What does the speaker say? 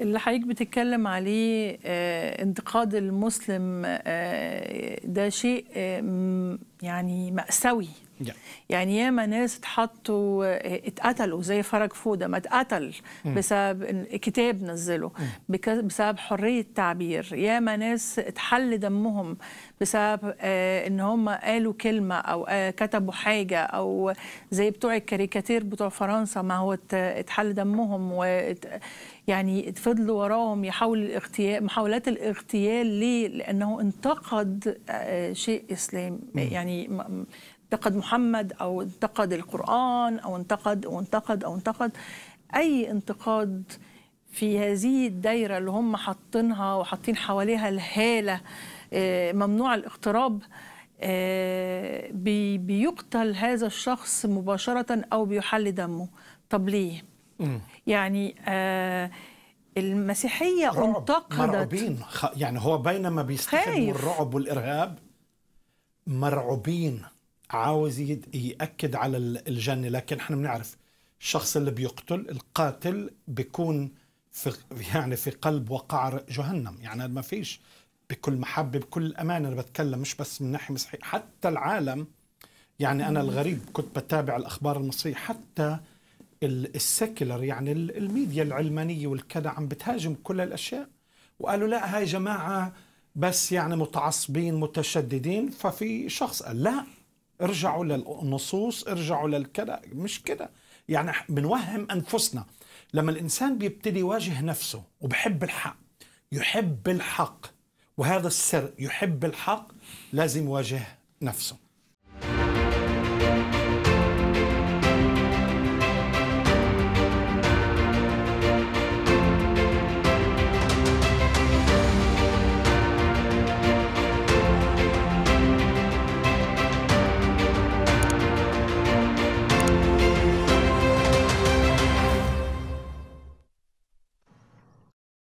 اللي حضرتك بتتكلم عليه آه، انتقاد المسلم آه، ده شيء آه، يعني مأساوي يعني ياما ناس اتحطوا اه، اتقتلوا زي فرج فوده ما اتقتل بسبب كتاب نزله بسبب حريه تعبير ياما ناس اتحل دمهم بسبب اه، ان هم قالوا كلمه او اه، كتبوا حاجه او زي بتوع الكاريكاتير بتوع فرنسا ما هو اتحل دمهم و يعني فضلوا وراهم يحاول الاغتيال محاولات الاغتيال ليه؟ لانه انتقد شيء اسلامي يعني انتقد محمد أو انتقد القرآن أو انتقد أو انتقد أو انتقد أي انتقاد في هذه الدايرة اللي هم حاطينها وحاطين حواليها الهالة آه، ممنوع الاقتراب آه، بيقتل هذا الشخص مباشرة أو بيحل دمه طب ليه؟ يعني آه، المسيحية رعب. انتقدت مرعوبين يعني هو بينما بيستخدموا الرعب والإرهاب مرعوبين عاوز ياكد على الجنه لكن احنا بنعرف الشخص اللي بيقتل القاتل بيكون في يعني في قلب وقعر جهنم يعني ما فيش بكل محبه بكل امانه انا بتكلم مش بس من ناحيه مسيحيه حتى العالم يعني انا الغريب كنت بتابع الاخبار المصريه حتى السكيلر يعني الميديا العلمانيه والكذا عم بتهاجم كل الاشياء وقالوا لا هاي جماعه بس يعني متعصبين متشددين ففي شخص قال لا ارجعوا للنصوص ارجعوا للكذا مش كده يعني بنوهم انفسنا لما الانسان بيبتدي يواجه نفسه وبحب الحق يحب الحق وهذا السر يحب الحق لازم يواجه نفسه